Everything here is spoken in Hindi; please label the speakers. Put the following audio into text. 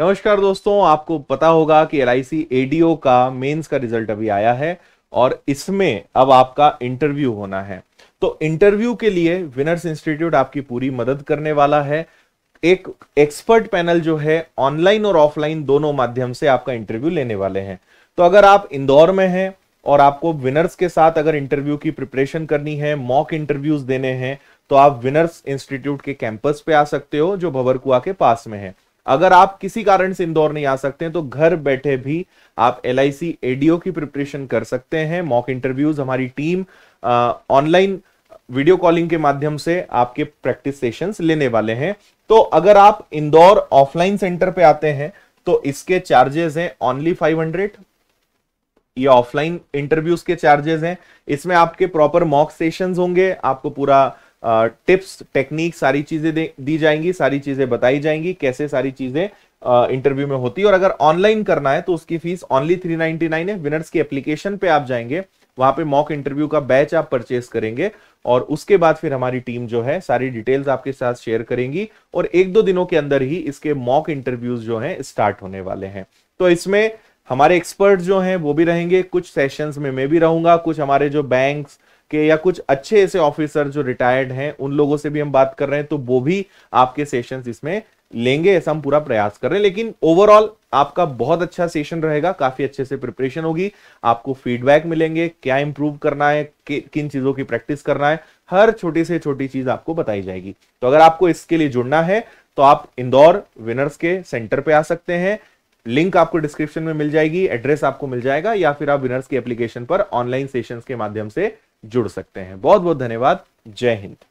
Speaker 1: नमस्कार दोस्तों आपको पता होगा कि एल आई का मेंस का रिजल्ट अभी आया है और इसमें अब आपका इंटरव्यू होना है तो इंटरव्यू के लिए विनर्स इंस्टीट्यूट आपकी पूरी मदद करने वाला है एक एक्सपर्ट पैनल जो है ऑनलाइन और ऑफलाइन दोनों माध्यम से आपका इंटरव्यू लेने वाले हैं तो अगर आप इंदौर में हैं और आपको विनर्स के साथ अगर इंटरव्यू की प्रिपरेशन करनी है मॉक इंटरव्यूज देने हैं तो आप विनर्स इंस्टीट्यूट के कैंपस पे आ सकते हो जो भवरकुआ के पास में है अगर आप किसी कारण से इंदौर नहीं आ सकते हैं तो घर बैठे भी आप एल आई की प्रिपरेशन कर सकते हैं मॉक इंटरव्यूज हमारी टीम ऑनलाइन वीडियो कॉलिंग के माध्यम से आपके प्रैक्टिस सेशंस लेने वाले हैं तो अगर आप इंदौर ऑफलाइन सेंटर पे आते हैं तो इसके चार्जेस हैं ओनली 500 ये ऑफलाइन इंटरव्यूज के चार्जेस हैं इसमें आपके प्रॉपर मॉक सेशंस होंगे आपको पूरा टिप्स टेक्निक सारी चीजें दी जाएंगी सारी चीजें बताई जाएंगी कैसे सारी चीजें इंटरव्यू में होती है और अगर ऑनलाइन करना है तो उसकी fees only three ninety nine है विनर्स की एप्लीकेशन पे आप जाएंगे वहां पे मॉक इंटरव्यू का बैच आप परचेस करेंगे और उसके बाद फिर हमारी टीम जो है सारी डिटेल्स आपके साथ शेयर करेंगी और एक दो दिनों के अंदर ही इसके मॉक इंटरव्यूज जो है स्टार्ट होने वाले हैं तो इसमें हमारे एक्सपर्ट जो हैं वो भी रहेंगे कुछ सेशंस में मैं भी रहूंगा कुछ हमारे जो बैंक्स के या कुछ अच्छे ऐसे ऑफिसर जो रिटायर्ड हैं उन लोगों से भी हम बात कर रहे हैं तो वो भी आपके सेशंस इसमें लेंगे ऐसा हम पूरा प्रयास कर रहे हैं लेकिन ओवरऑल आपका बहुत अच्छा सेशन रहेगा काफी अच्छे से प्रिपरेशन होगी आपको फीडबैक मिलेंगे क्या इंप्रूव करना है किन चीजों की प्रैक्टिस करना है हर छोटी से छोटी चीज आपको बताई जाएगी तो अगर आपको इसके लिए जुड़ना है तो आप इंदौर विनर्स के सेंटर पे आ सकते हैं लिंक आपको डिस्क्रिप्शन में मिल जाएगी एड्रेस आपको मिल जाएगा या फिर आप विनर्स की एप्लीकेशन पर ऑनलाइन सेशंस के माध्यम से जुड़ सकते हैं बहुत बहुत धन्यवाद जय हिंद